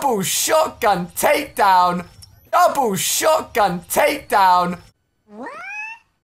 Double shotgun takedown! Double shotgun takedown!